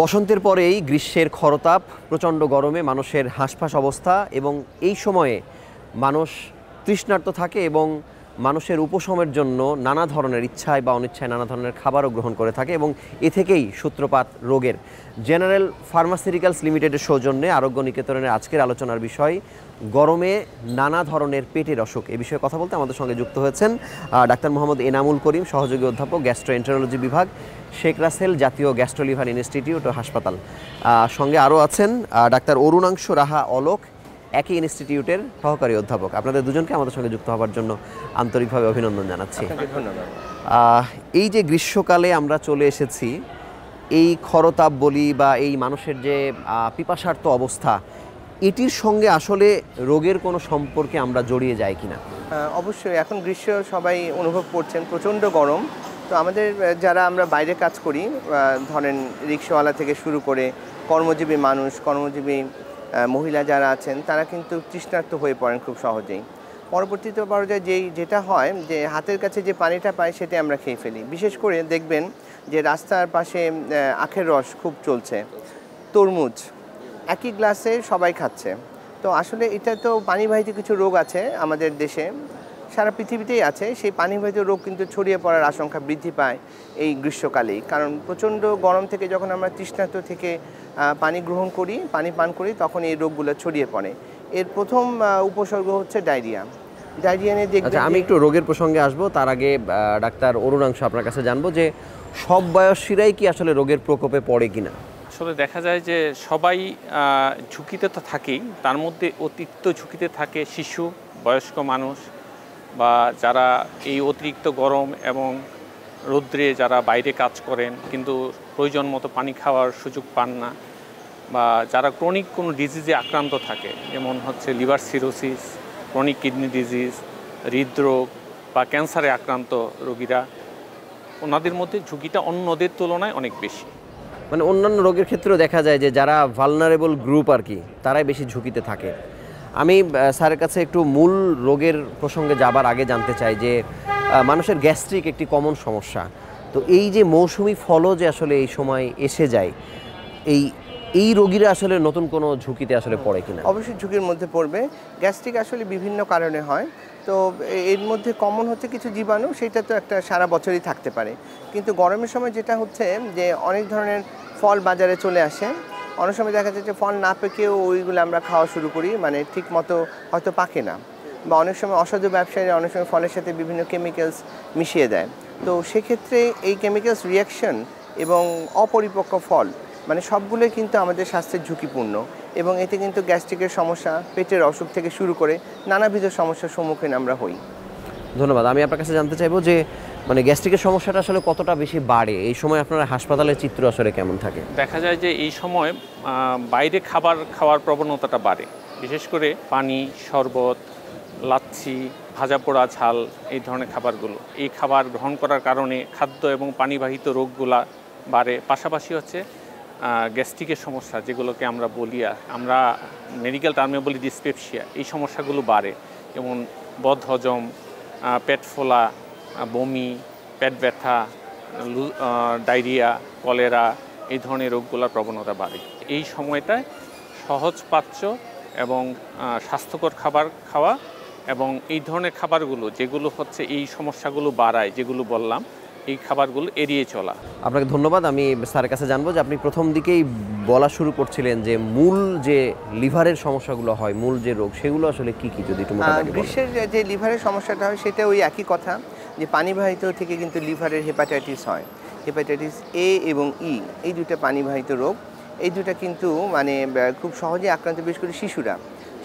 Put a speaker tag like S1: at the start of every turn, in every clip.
S1: বসন্তের পরেই গ্রীষ্মের খরতাপ প্রচণ্ড গরমে মানুষের হাঁসফাঁস অবস্থা এবং এই সময়ে মানুষ তৃষ্ণার্ত থাকে এবং মানুষের উপশমের জন্য নানা ধরনের ইচ্ছায় বা অনিচ্ছায় নানা ধরনের খাবারও গ্রহণ করে থাকে এবং এ থেকেই সূত্রপাত রোগের জেনারেল ফার্মাসিউটিক্যালস লিমিটেডের সৌজন্যে আরোগ্য নিকেতনের আজকের আলোচনার বিষয় গরমে নানা ধরনের পেটের অসুখ এ বিষয়ে কথা বলতে আমাদের সঙ্গে যুক্ত হয়েছেন ডাক্তার মোহাম্মদ এনামুল করিম সহযোগী অধ্যাপক এন্টারোলজি বিভাগ শেখ রাসেল জাতীয় গ্যাস্ট্রোলিভার ইনস্টিটিউট ও হাসপাতাল সঙ্গে আরও আছেন ডাক্তার অরুণাংশ রাহা অলোক একই ইনস্টিটিউটের সহকারী অধ্যাপক আপনাদের দুজনকে আমাদের সঙ্গে যুক্ত হওয়ার জন্য আন্তরিকভাবে অভিনন্দন জানাচ্ছি এই যে গ্রীষ্মকালে আমরা চলে এসেছি এই খরতাপ বলি বা এই মানুষের যে পিপাসার্থ অবস্থা এটির সঙ্গে আসলে রোগের কোনো সম্পর্কে আমরা জড়িয়ে যাই কিনা
S2: অবশ্যই এখন গ্রীষ্ম সবাই অনুভব করছেন প্রচণ্ড গরম তো আমাদের যারা আমরা বাইরে কাজ করি ধরেন রিক্সাওয়ালা থেকে শুরু করে কর্মজীবী মানুষ কর্মজীবী মহিলা যারা আছেন তারা কিন্তু তৃষ্ণার্ত হয়ে পড়েন খুব সহজেই পরবর্তীতে পর্যায়ে যেই যেটা হয় যে হাতের কাছে যে পানিটা পাই সেটা আমরা খেয়ে ফেলি বিশেষ করে দেখবেন যে রাস্তার পাশে আখের রস খুব চলছে তরমুজ একই গ্লাসে সবাই খাচ্ছে তো আসলে এটা তো পানিবাহিত কিছু রোগ আছে আমাদের দেশে সারা পৃথিবীতেই আছে সেই পানিবাহিত রোগ কিন্তু ছড়িয়ে পড়ার আশঙ্কা বৃদ্ধি পায় এই গ্রীষ্মকালেই কারণ প্রচণ্ড গরম থেকে যখন আমরা তৃষ্ণাত থেকে পানি গ্রহণ করি পানি পান করি তখন এই রোগগুলো ছড়িয়ে পড়ে এর প্রথম উপসর্গ হচ্ছে ডায়রিয়া ডায়রিয়া নিয়ে দেখবেন আচ্ছা,
S1: আমি একটু রোগের প্রসঙ্গে আসবো তার আগে ডাক্তার অরুণাংশ আপনার কাছে জানবো যে সব বয়সীরাই কি আসলে রোগের প্রকোপে পড়ে কিনা
S3: আসলে দেখা যায় যে সবাই ঝুঁকিতে তো থাকেই তার মধ্যে অতিরিক্ত ঝুঁকিতে থাকে শিশু বয়স্ক মানুষ বা যারা এই অতিরিক্ত গরম এবং রৌদ্রে যারা বাইরে কাজ করেন কিন্তু প্রয়োজন মতো পানি খাওয়ার সুযোগ পান না বা যারা ক্রনিক কোনো ডিজিজে আক্রান্ত থাকে যেমন হচ্ছে liver cirrhosis chronic kidney disease হৃদরোগ বা ক্যান্সারে আক্রান্ত রোগীরা ওনাদের মধ্যে ঝুঁকিটা অন্যদের তুলনায় অনেক বেশি
S1: মানে অন্যান্য রোগের ক্ষেত্রেও দেখা যায় যে যারা ভালনারেবল গ্রুপ আর কি তারাই বেশি ঝুঁকিতে থাকে আমি স্যারের কাছে একটু মূল রোগের প্রসঙ্গে যাবার আগে জানতে চাই যে মানুষের গ্যাস্ট্রিক একটি কমন সমস্যা তো এই যে মৌসুমি ফলও যে আসলে এই সময় এসে যায় এই এই রোগীরা আসলে নতুন কোনো ঝুঁকিতে আসলে পড়ে কিনা
S2: অবশ্যই ঝুঁকির মধ্যে পড়বে গ্যাস্ট্রিক আসলে বিভিন্ন কারণে হয় তো এর মধ্যে কমন হচ্ছে কিছু জীবাণু সেটা তো একটা সারা বছরই থাকতে পারে কিন্তু গরমের সময় যেটা হচ্ছে যে অনেক ধরনের ফল বাজারে চলে আসে অনেক সময় দেখা যাচ্ছে ফল না পেকেও ওইগুলো আমরা খাওয়া শুরু করি মানে ঠিক মতো হয়তো পাকে না বা অনেক সময় অসাধু ব্যবসায়ীরা অনেক সময় ফলের সাথে বিভিন্ন কেমিক্যালস মিশিয়ে দেয় তো সেক্ষেত্রে এই কেমিক্যালস রিয়াকশন এবং অপরিপক্ক ফল মানে সবগুলোই কিন্তু আমাদের স্বাস্থ্যের ঝুঁকিপূর্ণ এবং এতে কিন্তু গ্যাস্ট্রিকের সমস্যা পেটের অসুখ থেকে শুরু করে নানাবিধ সমস্যার সম্মুখীন আমরা হই
S1: ধন্যবাদ আমি আপনার কাছে জানতে চাইবো যে মানে গ্যাস্ট্রিকের সমস্যাটা আসলে কতটা বেশি বাড়ে এই সময় আপনারা হাসপাতালের চিত্র আসলে কেমন থাকে
S3: দেখা যায় যে এই সময় বাইরে খাবার খাওয়ার প্রবণতাটা বাড়ে বিশেষ করে পানি শরবত লাচ্ছি ভাজা পোড়া ঝাল এই ধরনের খাবারগুলো এই খাবার গ্রহণ করার কারণে খাদ্য এবং পানিবাহিত রোগগুলা বাড়ে পাশাপাশি হচ্ছে গ্যাস্ট্রিকের সমস্যা যেগুলোকে আমরা বলি আমরা মেডিকেল টার্মে বলি ডিসপেপসিয়া এই সমস্যাগুলো বাড়ে যেমন বদ হজম পেট ফোলা বমি পেট ব্যথা ডায়রিয়া কলেরা এই ধরনের রোগগুলোর প্রবণতা বাড়ে এই সময়টায় পাচ্য এবং স্বাস্থ্যকর খাবার খাওয়া এবং এই ধরনের খাবারগুলো যেগুলো হচ্ছে এই সমস্যাগুলো বাড়ায় যেগুলো বললাম এই খাবারগুলো এড়িয়ে চলা
S1: আপনাকে ধন্যবাদ আমি স্যারের কাছে জানবো যে আপনি প্রথম দিকেই বলা শুরু করছিলেন যে মূল যে লিভারের সমস্যাগুলো হয় মূল যে রোগ সেগুলো আসলে কি কি যদি একটু গ্রীষ্মের
S2: যে লিভারের সমস্যাটা হয় সেটা ওই একই কথা যে পানিবাহিত থেকে কিন্তু লিভারের হেপাটাইটিস হয় হেপাটাইটিস এ এবং ই e, এই দুটা পানিবাহিত রোগ এই দুটা কিন্তু মানে খুব সহজে আক্রান্ত বিশেষ করে শিশুরা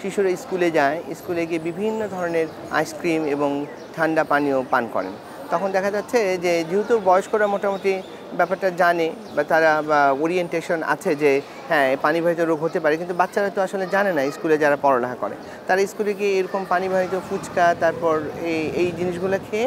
S2: শিশুরা স্কুলে যায় স্কুলে গিয়ে বিভিন্ন ধরনের আইসক্রিম এবং ঠান্ডা পানীয় পান করেন তখন দেখা যাচ্ছে যে যেহেতু বয়স্করা মোটামুটি ব্যাপারটা জানে বা তারা ওরিয়েন্টেশন আছে যে হ্যাঁ পানিবাহিত রোগ হতে পারে কিন্তু বাচ্চারা তো আসলে জানে না স্কুলে যারা পড়ালেখা করে তারা স্কুলে গিয়ে এরকম পানিবাহিত ফুচকা তারপর এই এই জিনিসগুলো খেয়ে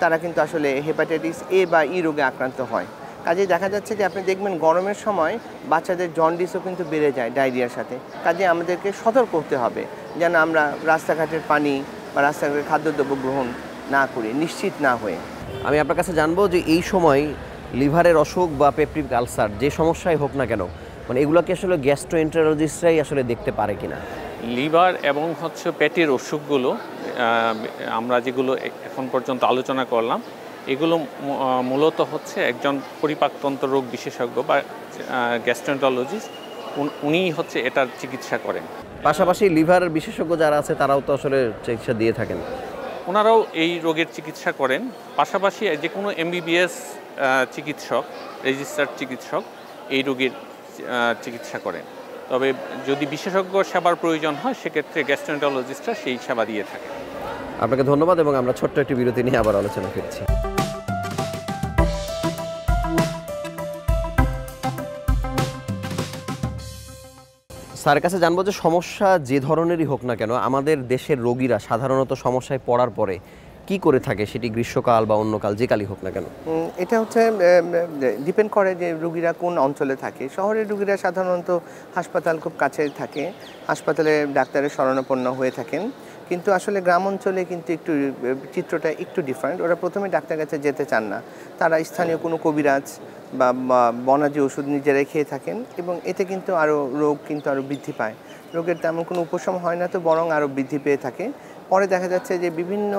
S2: তারা কিন্তু আসলে হেপাটাইটিস এ বা ই e রোগে আক্রান্ত হয় কাজে দেখা যাচ্ছে যে আপনি দেখবেন গরমের সময় বাচ্চাদের জন্ডিসও কিন্তু বেড়ে যায় ডায়রিয়ার সাথে কাজে আমাদেরকে সতর্ক করতে হবে যেন আমরা রাস্তাঘাটের পানি বা রাস্তাঘাটের খাদ্যদ্রব্য গ্রহণ না করে নিশ্চিত না হয়ে
S1: আমি আপনার কাছে জানবো যে এই সময় লিভারের অসুখ বা পেপটিক আলসার যে সমস্যাই হোক না কেন মানে এগুলোকে আসলে গ্যাস্ট্রোএন্টারোলজিস্টরাই আসলে দেখতে পারে
S3: কি না লিভার এবং হচ্ছে পেটের অসুখগুলো আমরা যেগুলো এখন পর্যন্ত আলোচনা করলাম এগুলো মূলত হচ্ছে একজন পরিপাকতন্ত্র রোগ বিশেষজ্ঞ বা গ্যাস্ট্রোন্টোলজিস্ট উনি হচ্ছে এটার চিকিৎসা করেন
S1: পাশাপাশি লিভার বিশেষজ্ঞ যারা আছে তারাও তো আসলে চিকিৎসা দিয়ে থাকেন
S3: ওনারাও এই রোগের চিকিৎসা করেন পাশাপাশি যে কোনো এমবিবিএস চিকিৎসক রেজিস্টার্ড চিকিৎসক এই রোগীর চিকিৎসা করেন তবে যদি বিশেষজ্ঞ সেবার প্রয়োজন হয় সেক্ষেত্রে গ্যাস্ট্রোন্টোলজিস্টরা সেই সেবা দিয়ে থাকে
S1: আপনাকে ধন্যবাদ এবং আমরা ছোট্ট একটি বিরতি নিয়ে আবার আলোচনা করছি স্যার কাছে জানবো যে সমস্যা যে ধরনেরই হোক না কেন আমাদের দেশের রোগীরা সাধারণত সমস্যায় পড়ার পরে কি করে থাকে সেটি গ্রীষ্মকাল বা অন্য কাল যে কালই হোক না কেন
S2: এটা হচ্ছে ডিপেন্ড করে যে রুগীরা কোন অঞ্চলে থাকে শহরের রুগীরা সাধারণত হাসপাতাল খুব কাছে থাকে হাসপাতালে ডাক্তারের শরণাপন্ন হয়ে থাকেন কিন্তু আসলে গ্রাম অঞ্চলে কিন্তু একটু চিত্রটা একটু ডিফারেন্ট ওরা প্রথমে ডাক্তার কাছে যেতে চান না তারা স্থানীয় হ্যাঁ। কোনো কবিরাজ বা বনাজি ওষুধ নিজেরাই খেয়ে থাকেন এবং এতে কিন্তু আরও রোগ কিন্তু আরও বৃদ্ধি পায় রোগের তেমন কোনো উপশম হয় না তো বরং আরও বৃদ্ধি পেয়ে থাকে পরে দেখা যাচ্ছে যে বিভিন্ন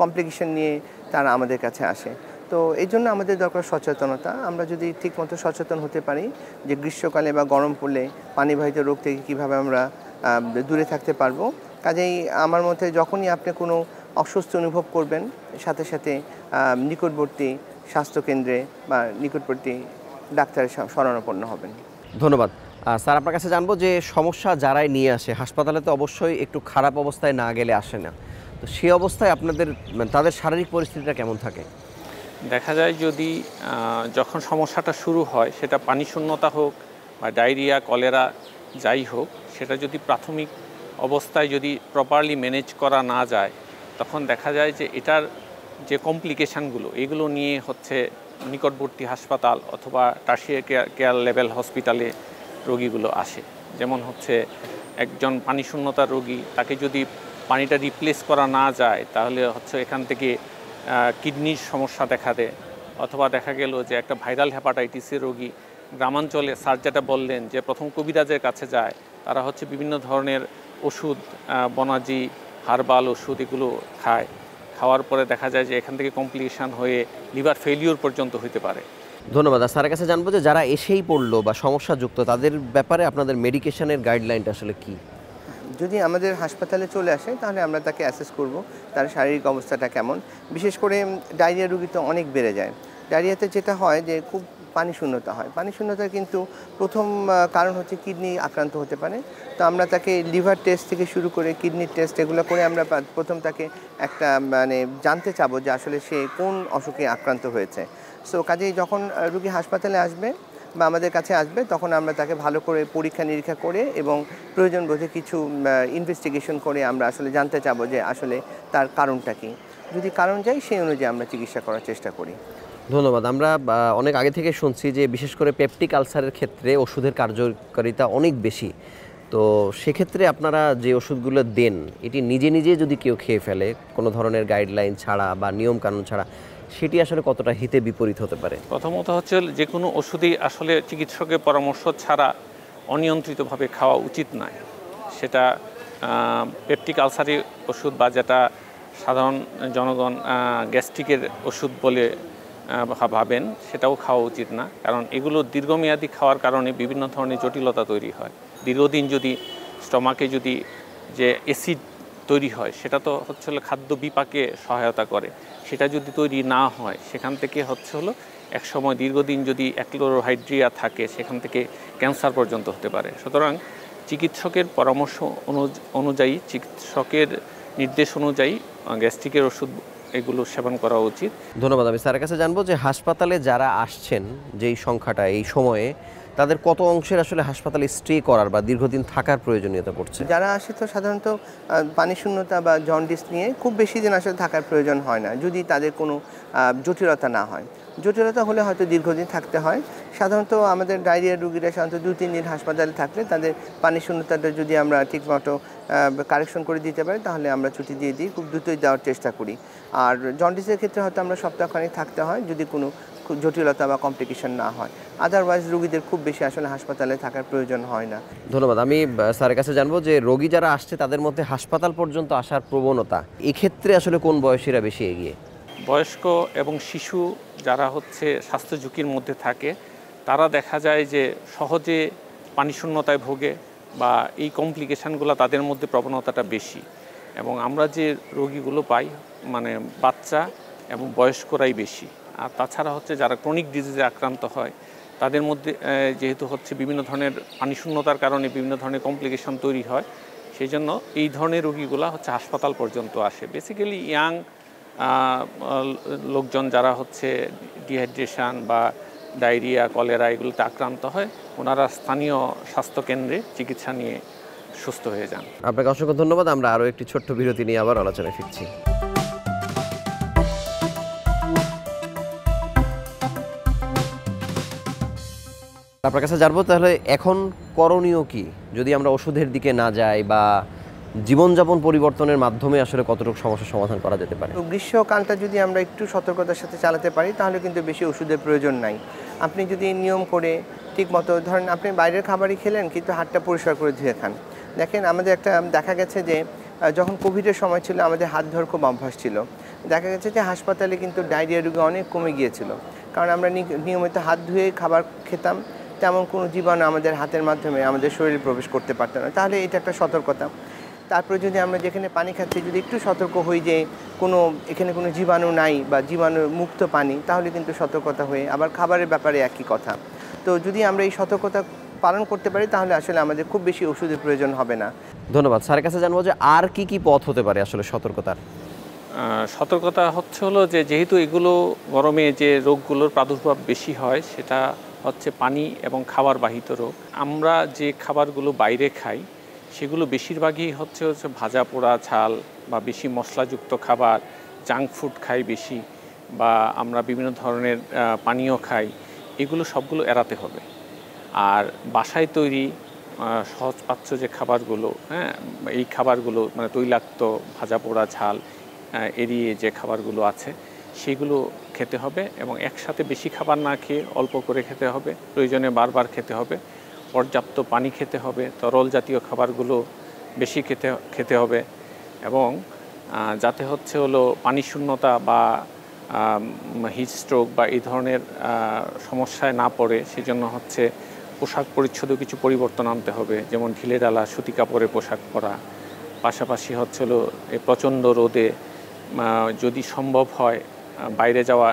S2: কমপ্লিকেশন নিয়ে তারা আমাদের কাছে আসে তো এই জন্য আমাদের দরকার সচেতনতা আমরা যদি ঠিকমতো সচেতন হতে পারি যে গ্রীষ্মকালে বা গরম পড়লে পানিবাহিত রোগ থেকে কীভাবে আমরা দূরে থাকতে পারবো কাজেই আমার মতে যখনই আপনি কোনো অস্বস্তি অনুভব করবেন সাথে সাথে নিকটবর্তী স্বাস্থ্যকেন্দ্রে বা নিকটবর্তী ডাক্তারের শরণাপন্ন হবেন
S1: ধন্যবাদ স্যার আপনার কাছে জানবো যে সমস্যা যারাই নিয়ে আসে হাসপাতালে তো অবশ্যই একটু খারাপ অবস্থায় না গেলে আসে না তো সে অবস্থায় আপনাদের মানে তাদের শারীরিক পরিস্থিতিটা কেমন থাকে
S3: দেখা যায় যদি যখন সমস্যাটা শুরু হয় সেটা পানিশূন্যতা হোক বা ডায়রিয়া কলেরা যাই হোক সেটা যদি প্রাথমিক অবস্থায় যদি প্রপারলি ম্যানেজ করা না যায় তখন দেখা যায় যে এটার যে কমপ্লিকেশানগুলো এগুলো নিয়ে হচ্ছে নিকটবর্তী হাসপাতাল অথবা টার্সিয়ার কেয়ার কেয়ার লেভেল হসপিটালে রোগীগুলো আসে যেমন হচ্ছে একজন শূন্যতার রোগী তাকে যদি পানিটা রিপ্লেস করা না যায় তাহলে হচ্ছে এখান থেকে কিডনির সমস্যা দেখা দেয় অথবা দেখা গেল যে একটা ভাইরাল হ্যাপাটাইটিসের রোগী গ্রামাঞ্চলে সার্জাটা বললেন যে প্রথম কবিরাজের কাছে যায় তারা হচ্ছে বিভিন্ন ধরনের ওষুধ বনাজি হারবাল ওষুধ এগুলো খায় খাওয়ার পরে দেখা যায় যে এখান থেকে কমপ্লিকেশান হয়ে লিভার ফেলিওর পর্যন্ত হইতে পারে
S1: ধন্যবাদ স্যারের কাছে জানবো যে যারা এসেই পড়লো বা সমস্যাযুক্ত তাদের ব্যাপারে আপনাদের মেডিকেশনের গাইডলাইনটা আসলে কী
S2: যদি আমাদের হাসপাতালে চলে আসে তাহলে আমরা তাকে অ্যাসেস করব তার শারীরিক অবস্থাটা কেমন বিশেষ করে ডায়রিয়া রুগী তো অনেক বেড়ে যায় ডায়রিয়াতে যেটা হয় যে খুব পানি শূন্যতা হয় পানি শূন্যতার কিন্তু প্রথম কারণ হচ্ছে কিডনি আক্রান্ত হতে পারে তো আমরা তাকে লিভার টেস্ট থেকে শুরু করে কিডনির টেস্ট এগুলো করে আমরা প্রথম তাকে একটা মানে জানতে চাবো যে আসলে সে কোন অসুখে আক্রান্ত হয়েছে সো কাজেই যখন রুগী হাসপাতালে আসবে বা আমাদের কাছে আসবে তখন আমরা তাকে ভালো করে পরীক্ষা নিরীক্ষা করে এবং প্রয়োজন বোধে কিছু ইনভেস্টিগেশন করে আমরা আসলে জানতে চাবো যে আসলে তার কারণটা কী যদি কারণ যাই সেই অনুযায়ী আমরা চিকিৎসা করার চেষ্টা করি
S1: ধন্যবাদ আমরা অনেক আগে থেকে শুনছি যে বিশেষ করে পেপটিক আলসারের ক্ষেত্রে ওষুধের কার্যকারিতা অনেক বেশি তো সেক্ষেত্রে আপনারা যে ওষুধগুলো দেন এটি নিজে নিজে যদি কেউ খেয়ে ফেলে কোনো ধরনের গাইডলাইন ছাড়া বা নিয়ম কানুন ছাড়া সেটি আসলে কতটা হিতে বিপরীত হতে পারে
S3: প্রথমত হচ্ছে যে কোনো ওষুধই আসলে চিকিৎসকের পরামর্শ ছাড়া অনিয়ন্ত্রিতভাবে খাওয়া উচিত নয় সেটা পেপটিক আলসারি ওষুধ বা যেটা সাধারণ জনগণ গ্যাস্ট্রিকের ওষুধ বলে ভাবেন সেটাও খাওয়া উচিত না কারণ এগুলো দীর্ঘমেয়াদী খাওয়ার কারণে বিভিন্ন ধরনের জটিলতা তৈরি হয় দীর্ঘদিন যদি স্টমাকে যদি যে অ্যাসিড তৈরি হয় সেটা তো হচ্ছে হলো খাদ্য বিপাকে সহায়তা করে সেটা যদি তৈরি না হয় সেখান থেকে হচ্ছে হলো এক সময় দীর্ঘদিন যদি অ্যাক্লোরোহাইড্রিয়া থাকে সেখান থেকে ক্যান্সার পর্যন্ত হতে পারে সুতরাং চিকিৎসকের পরামর্শ অনুযায়ী চিকিৎসকের নির্দেশ অনুযায়ী গ্যাস্ট্রিকের ওষুধ এগুলো সেবন করা উচিত
S1: ধন্যবাদ আমি স্যারের কাছে জানবো যে হাসপাতালে যারা আসছেন যেই সংখ্যাটা এই সময়ে তাদের কত অংশের আসলে হাসপাতালে স্টে করার বা দীর্ঘদিন থাকার
S2: প্রয়োজনীয়তা পড়ছে যারা আসে তো সাধারণত পানি শূন্যতা বা জন্ডিস নিয়ে খুব বেশি দিন আসলে থাকার প্রয়োজন হয় না যদি তাদের কোনো জটিলতা না হয় জটিলতা হলে হয়তো দীর্ঘদিন থাকতে হয় সাধারণত আমাদের ডায়রিয়া রুগীরা সাধারণত দু তিন দিন হাসপাতালে থাকলে তাদের পানি শূন্যতাটা যদি আমরা ঠিকমতো কারেকশন করে দিতে পারি তাহলে আমরা ছুটি দিয়ে দিই খুব দ্রুতই দেওয়ার চেষ্টা করি আর জন্ডিসের ক্ষেত্রে হয়তো আমরা সপ্তাহখানেক থাকতে হয় যদি কোনো জটিলতা বা কমপ্লিকেশন না হয় আদারওয়াইজ রোগীদের খুব বেশি আসলে হাসপাতালে থাকার প্রয়োজন হয় না
S1: ধন্যবাদ আমি স্যারের কাছে জানবো যে রোগী যারা আসছে তাদের মধ্যে হাসপাতাল পর্যন্ত আসার প্রবণতা এক্ষেত্রে আসলে কোন বয়সীরা বেশি এগিয়ে
S3: বয়স্ক এবং শিশু যারা হচ্ছে স্বাস্থ্য ঝুঁকির মধ্যে থাকে তারা দেখা যায় যে সহজে পানিশূন্যতায় ভোগে বা এই কমপ্লিকেশানগুলো তাদের মধ্যে প্রবণতাটা বেশি এবং আমরা যে রোগীগুলো পাই মানে বাচ্চা এবং বয়স্করাই বেশি আর তাছাড়া হচ্ছে যারা ক্রনিক ডিজিজে আক্রান্ত হয় তাদের মধ্যে যেহেতু হচ্ছে বিভিন্ন ধরনের পানিশূন্যতার কারণে বিভিন্ন ধরনের কমপ্লিকেশান তৈরি হয় সেই জন্য এই ধরনের রোগীগুলো হচ্ছে হাসপাতাল পর্যন্ত আসে বেসিক্যালি ইয়াং লোকজন যারা হচ্ছে ডিহাইড্রেশন বা ডায়রিয়া কলেরা এগুলোতে আক্রান্ত হয় ওনারা স্থানীয় স্বাস্থ্যকেন্দ্রে চিকিৎসা নিয়ে সুস্থ হয়ে যান
S1: আপনাকে অসংখ্য ধন্যবাদ আমরা আরও একটি ছোট্ট বিরতি নিয়ে আবার আলোচনায় ফিরছি আপনার কাছে জানবো তাহলে এখন করণীয় কি যদি আমরা ওষুধের দিকে না যাই বা জীবনযাপন পরিবর্তনের মাধ্যমে আসলে কতটুকু সমস্যার সমাধান করা যেতে
S2: পারে গ্রীষ্মকালটা যদি আমরা একটু সতর্কতার সাথে চালাতে পারি তাহলে কিন্তু বেশি ওষুধের প্রয়োজন নাই আপনি যদি নিয়ম করে ঠিক মতো ধরেন আপনি বাইরের খাবারই খেলেন কিন্তু হাতটা পরিষ্কার করে ধুয়ে খান দেখেন আমাদের একটা দেখা গেছে যে যখন কোভিডের সময় ছিল আমাদের হাত ধর খুব অভ্যাস ছিল দেখা গেছে যে হাসপাতালে কিন্তু ডায়রিয়া রোগী অনেক কমে গিয়েছিল কারণ আমরা নিয়মিত হাত ধুয়ে খাবার খেতাম তেমন কোনো জীবাণু আমাদের হাতের মাধ্যমে আমাদের শরীরে প্রবেশ করতে পারত না তাহলে এটা একটা সতর্কতা তারপরে যদি আমরা যেখানে পানি খাচ্ছি যদি একটু সতর্ক হই যে কোনো এখানে কোনো জীবাণু নাই বা জীবাণু মুক্ত পানি তাহলে কিন্তু সতর্কতা হয়ে আবার খাবারের ব্যাপারে একই কথা তো যদি আমরা এই সতর্কতা পালন করতে পারি তাহলে আসলে আমাদের খুব বেশি ওষুধের প্রয়োজন হবে না
S1: ধন্যবাদ স্যারের কাছে জানবো যে আর কি কি পথ হতে পারে আসলে সতর্কতার
S3: সতর্কতা হচ্ছে হলো যে যেহেতু এগুলো গরমে যে রোগগুলোর প্রাদুর্ভাব বেশি হয় সেটা হচ্ছে পানি এবং খাবার বাহিত রোগ আমরা যে খাবারগুলো বাইরে খাই সেগুলো বেশিরভাগই হচ্ছে হচ্ছে ভাজা পোড়া ছাল বা বেশি মশলাযুক্ত খাবার জাঙ্ক ফুড খাই বেশি বা আমরা বিভিন্ন ধরনের পানীয় খাই এগুলো সবগুলো এড়াতে হবে আর বাসায় তৈরি পাচ্ছ যে খাবারগুলো হ্যাঁ এই খাবারগুলো মানে তৈলাক্ত ভাজা পোড়া ঝাল এড়িয়ে যে খাবারগুলো আছে সেগুলো খেতে হবে এবং একসাথে বেশি খাবার না খেয়ে অল্প করে খেতে হবে প্রয়োজনে বারবার খেতে হবে পর্যাপ্ত পানি খেতে হবে তরল জাতীয় খাবারগুলো বেশি খেতে খেতে হবে এবং যাতে হচ্ছে হলো পানি শূন্যতা বা হিট স্ট্রোক বা এই ধরনের সমস্যায় না পড়ে সেজন্য হচ্ছে পোশাক পরিচ্ছদ কিছু পরিবর্তন আনতে হবে যেমন ঢিলে ডালা সুতি কাপড়ে পোশাক পরা পাশাপাশি হচ্ছে হলো এই প্রচণ্ড রোদে যদি সম্ভব হয় বাইরে যাওয়া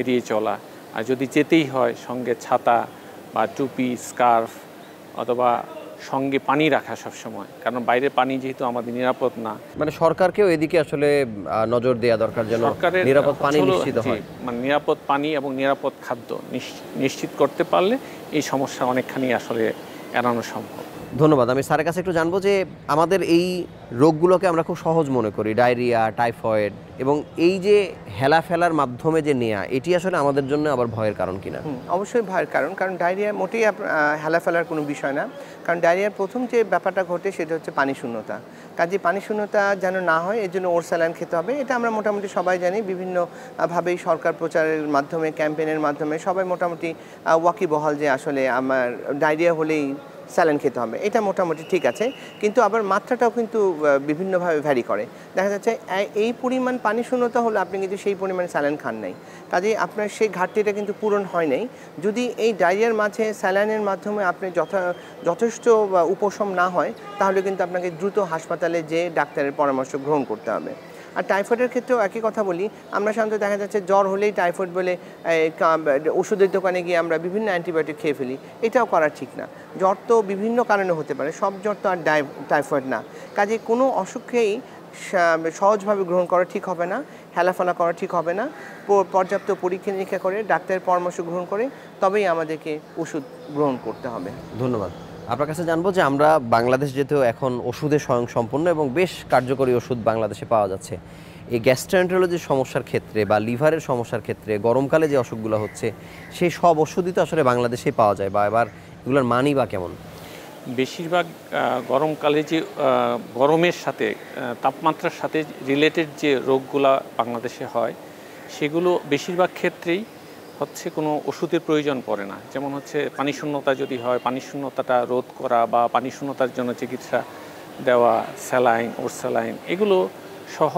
S3: এড়িয়ে চলা আর যদি যেতেই হয় সঙ্গে ছাতা বা টুপি স্কার্ফ অথবা সঙ্গে পানি রাখা সবসময় কারণ বাইরে পানি যেহেতু আমাদের নিরাপদ না
S1: মানে সরকারকেও এদিকে আসলে নজর দেওয়া দরকার যেন সরকারের নিরাপদ পানি নিশ্চিত হয়
S3: মানে নিরাপদ পানি এবং নিরাপদ খাদ্য নিশ্চিত করতে পারলে এই সমস্যা অনেকখানি আসলে এড়ানো সম্ভব
S1: ধন্যবাদ আমি স্যারের কাছে একটু জানবো যে আমাদের এই রোগগুলোকে আমরা খুব সহজ মনে করি ডায়রিয়া টাইফয়েড এবং এই যে হেলা ফেলার মাধ্যমে যে নেয়া এটি আসলে আমাদের জন্য আবার ভয়ের কারণ কিনা
S2: অবশ্যই ভয়ের কারণ কারণ ডায়রিয়া মোটেই হেলা ফেলার কোনো বিষয় না কারণ ডায়রিয়ার প্রথম যে ব্যাপারটা ঘটে সেটা হচ্ছে পানি শূন্যতা কাজে পানি শূন্যতা যেন না হয় এর জন্য ওর স্যালাইন খেতে হবে এটা আমরা মোটামুটি সবাই জানি বিভিন্নভাবেই সরকার প্রচারের মাধ্যমে ক্যাম্পেনের মাধ্যমে সবাই মোটামুটি ওয়াকিবহাল যে আসলে আমার ডায়রিয়া হলেই স্যালান খেতে হবে এটা মোটামুটি ঠিক আছে কিন্তু আবার মাত্রাটাও কিন্তু বিভিন্নভাবে ভ্যারি করে দেখা যাচ্ছে এই পরিমাণ পানি শূন্যতা হলে আপনি কিন্তু সেই পরিমাণ স্যালান খান নাই কাজেই আপনার সেই ঘাটতিটা কিন্তু পূরণ হয় নাই যদি এই ডায়রিয়ার মাঝে স্যালাইনের মাধ্যমে আপনি যথা যথেষ্ট উপশম না হয় তাহলে কিন্তু আপনাকে দ্রুত হাসপাতালে যে ডাক্তারের পরামর্শ গ্রহণ করতে হবে আর টাইফয়েডের ক্ষেত্রেও একই কথা বলি আমরা সাধারণত দেখা যাচ্ছে জ্বর হলেই টাইফয়েড বলে ওষুধের দোকানে গিয়ে আমরা বিভিন্ন অ্যান্টিবায়োটিক খেয়ে ফেলি এটাও করা ঠিক না জ্বর তো বিভিন্ন কারণে হতে পারে সব জ্বর তো আর টাইফয়েড না কাজে কোনো অসুখকেই সহজভাবে গ্রহণ করা ঠিক হবে না হেলাফেলা করা ঠিক হবে না পর্যাপ্ত পরীক্ষা নিরীক্ষা করে ডাক্তারের পরামর্শ গ্রহণ করে তবেই আমাদেরকে ওষুধ গ্রহণ করতে হবে
S1: ধন্যবাদ আপনার কাছে জানবো যে আমরা বাংলাদেশ যেহেতু এখন ওষুধে স্বয়ং সম্পন্ন এবং বেশ কার্যকরী ওষুধ বাংলাদেশে পাওয়া যাচ্ছে এই গ্যাস্ট্রোএন্টারোলজির সমস্যার ক্ষেত্রে বা লিভারের সমস্যার ক্ষেত্রে গরমকালে যে অসুখগুলো হচ্ছে সেই সব ওষুধই তো আসলে বাংলাদেশেই পাওয়া যায় বা এবার এগুলোর মানই বা কেমন
S3: বেশিরভাগ গরমকালে যে গরমের সাথে তাপমাত্রার সাথে রিলেটেড যে রোগগুলা বাংলাদেশে হয় সেগুলো বেশিরভাগ ক্ষেত্রেই হচ্ছে কোনো ওষুধের প্রয়োজন পড়ে না যেমন হচ্ছে পানি শূন্যতা যদি হয় পানি শূন্যতাটা রোধ করা বা পানি শূন্যতার জন্য চিকিৎসা দেওয়া স্যালাইন ওর স্যালাইন এগুলো সহ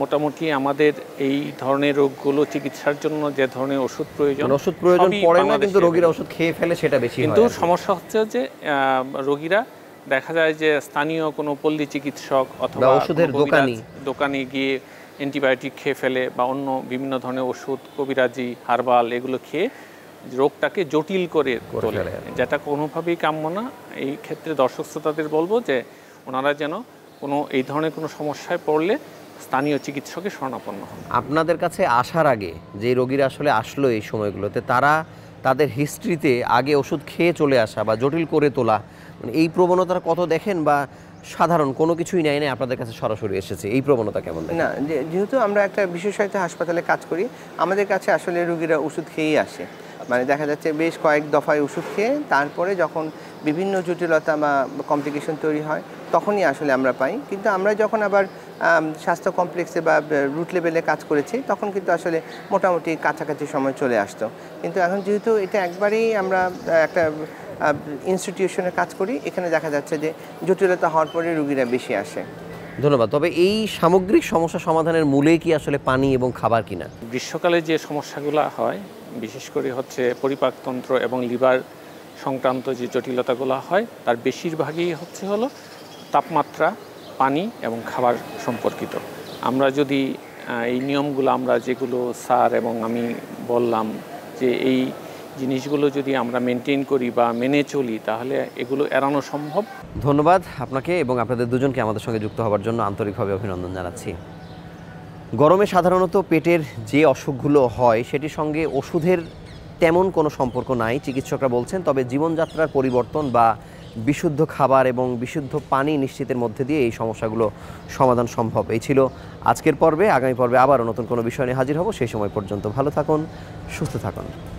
S3: মোটামুটি আমাদের এই ধরনের রোগগুলো চিকিৎসার জন্য যে ধরনের ওষুধ প্রয়োজন মানে ওষুধ প্রয়োজন পড়ে না কিন্তু রোগীরা
S1: ওষুধ খেয়ে ফেলে সেটা বেশি কিন্তু
S3: সমস্যা হচ্ছে যে রোগীরা দেখা যায় যে স্থানীয় কোনো পল্লী চিকিৎসক অথবা ওষুধের দোকানি দোকানে গিয়ে অ্যান্টিবায়োটিক খেয়ে ফেলে বা অন্য বিভিন্ন ধরনের ওষুধ কবিরাজি হার্বাল এগুলো খেয়ে রোগটাকে জটিল করে তোলে যেটা কোনোভাবেই কাম্য না এই ক্ষেত্রে দর্শক শ্রোতাদের বলবো যে ওনারা যেন কোনো এই ধরনের কোনো সমস্যায় পড়লে স্থানীয় চিকিৎসকে স্বর্ণাপন্ন হন
S1: আপনাদের কাছে আসার আগে যে রোগীরা আসলে আসলো এই সময়গুলোতে তারা তাদের হিস্ট্রিতে আগে ওষুধ খেয়ে চলে আসা বা জটিল করে তোলা মানে এই প্রবণতাটা কত দেখেন বা সাধারণ কোনো কিছুই নেয় না আপনাদের কাছে সরাসরি এসেছে এই প্রবণতা কেমন
S2: না যেহেতু আমরা একটা বিশেষায়িত হাসপাতালে কাজ করি আমাদের কাছে আসলে রুগীরা ওষুধ খেয়েই আসে মানে দেখা যাচ্ছে বেশ কয়েক দফায় ওষুধ খেয়ে তারপরে যখন বিভিন্ন জটিলতা বা কমপ্লিকেশন তৈরি হয় তখনই আসলে আমরা পাই কিন্তু আমরা যখন আবার স্বাস্থ্য কমপ্লেক্সে বা রুট লেভেলে কাজ করেছি তখন কিন্তু আসলে মোটামুটি কাছাকাছি সময় চলে আসতো কিন্তু এখন যেহেতু এটা একবারেই আমরা একটা ইনস্টিটিউশনে কাজ করি এখানে দেখা যাচ্ছে যে
S3: জটিলতা হওয়ার পরে রুগীরা বেশি আসে
S1: ধন্যবাদ তবে এই সামগ্রিক সমস্যা সমাধানের মূলে কি আসলে পানি এবং খাবার কিনা
S3: গ্রীষ্মকালে যে সমস্যাগুলো হয় বিশেষ করে হচ্ছে পরিপাকতন্ত্র এবং লিভার সংক্রান্ত যে জটিলতাগুলো হয় তার বেশিরভাগই হচ্ছে হলো তাপমাত্রা পানি এবং খাবার সম্পর্কিত আমরা যদি এই নিয়মগুলো আমরা যেগুলো স্যার এবং আমি বললাম যে এই জিনিসগুলো যদি আমরা মেনটেন করি বা মেনে চলি তাহলে এগুলো এড়ানো সম্ভব ধন্যবাদ
S1: আপনাকে এবং আপনাদের দুজনকে আমাদের সঙ্গে যুক্ত হওয়ার জন্য আন্তরিকভাবে অভিনন্দন জানাচ্ছি গরমে সাধারণত পেটের যে অসুখগুলো হয় সেটির সঙ্গে ওষুধের তেমন কোনো সম্পর্ক নাই চিকিৎসকরা বলছেন তবে জীবনযাত্রার পরিবর্তন বা বিশুদ্ধ খাবার এবং বিশুদ্ধ পানি নিশ্চিতের মধ্যে দিয়ে এই সমস্যাগুলো সমাধান সম্ভব এই ছিল আজকের পর্বে আগামী পর্বে আবারও নতুন কোনো বিষয় নিয়ে হাজির হব সেই সময় পর্যন্ত ভালো থাকুন সুস্থ থাকুন